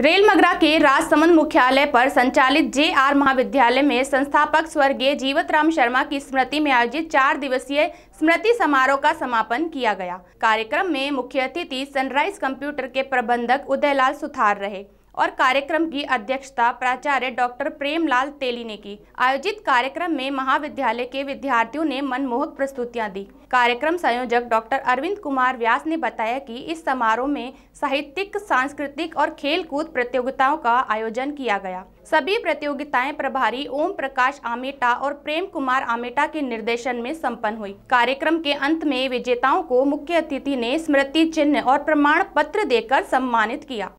rail Magra के राजसमंद मुख्यालय पर संचालित जे आर महाविद्यालय में संस्थापक स्वर्गीय जीवतराम शर्मा की स्मृति में आयोजित चार दिवसीय स्मृति समारोह का समापन किया गया कार्यक्रम में मुख्य अतिथि सनराइज कंप्यूटर के प्रबंधक उदयलाल सुथार रहे और कार्यक्रम की अध्यक्षता प्राचार्य डॉक्टर प्रेमलाल तेली ने की आयोजित कार्यक्रम में महाविद्यालय के विद्यार्थियों ने मनमोहक प्रस्तुतियां दी कार्यक्रम संयोजक डॉक्टर अरविंद कुमार व्यास ने बताया कि इस समारोह में साहित्यिक सांस्कृतिक और खेलकूद प्रतियोगिताओं का आयोजन किया गया सभी प्रतियोगिताएं प्रभारी ओम प्रकाश आमेटा और प्रेम कुमार आमेटा के निर्देशन में संपन्न हुई कार्यक्रम के अंत में विजेताओं को मुख्य अतिथि ने स्मृति चिन्ह और प्रमाण पत्र देकर सम्मानित किया